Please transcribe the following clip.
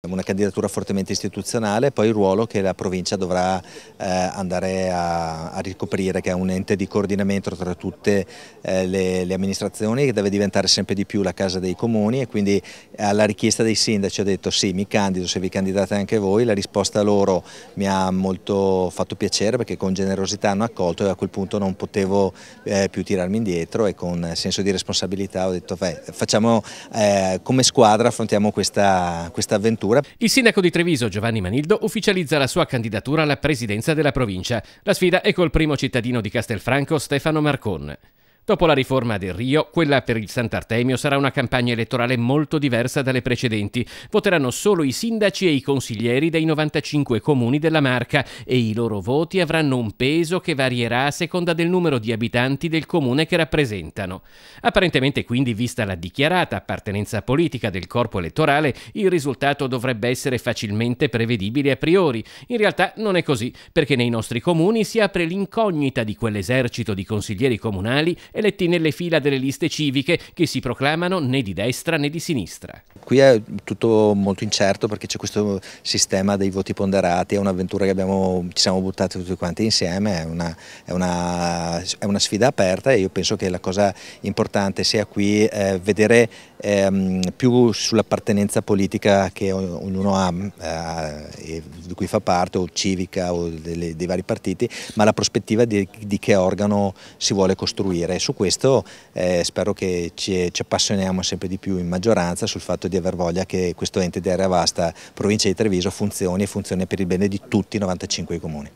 Una candidatura fortemente istituzionale, poi il ruolo che la provincia dovrà eh, andare a, a, ricoprire, che è un ente di coordinamento tra tutte eh, le, le, amministrazioni, che deve diventare sempre di più la casa dei comuni e quindi alla richiesta dei sindaci ho detto sì, mi candido, se vi candidate anche voi, la risposta loro mi ha molto fatto piacere perché con generosità hanno accolto e a quel punto non potevo eh, più tirarmi indietro e con senso di responsabilità ho detto beh, facciamo eh, come squadra, affrontiamo questa, questa avventura candidatura. Il sindaco di Treviso Giovanni Manildo ufficializza la sua candidatura alla presidenza della provincia. La sfida è col primo cittadino di Castelfranco Stefano Marcon. Dopo la riforma del Rio, quella per il Sant'Artemio sarà una campagna elettorale molto diversa dalle precedenti. Voteranno solo i sindaci e i consiglieri dei 95 comuni della Marca e i loro voti avranno un peso che varierà a seconda del numero di abitanti del comune che rappresentano. Apparentemente quindi, vista la dichiarata appartenenza politica del corpo elettorale, il risultato dovrebbe essere facilmente prevedibile a priori. In realtà non è così, perché nei nostri comuni si apre l'incognita di quell'esercito di consiglieri comunali eletti nelle fila delle liste civiche che si proclamano né di destra né di sinistra. Qui è tutto molto incerto perché c'è questo sistema dei voti ponderati, è un'avventura che abbiamo, ci siamo buttati tutti quanti insieme, è una, è, una, è una, sfida aperta e io penso che la cosa importante sia qui eh, vedere ehm, più sull'appartenenza politica che ognuno ha, eh, di cui fa parte, o civica o delle, dei vari partiti, ma la prospettiva di, di, che organo si vuole costruire. su questo eh, spero che ci, ci, appassioniamo sempre di più in maggioranza sul fatto di aver voglia che questo ente di area vasta, provincia di Treviso, funzioni e funzioni per il bene di tutti i 95 comuni.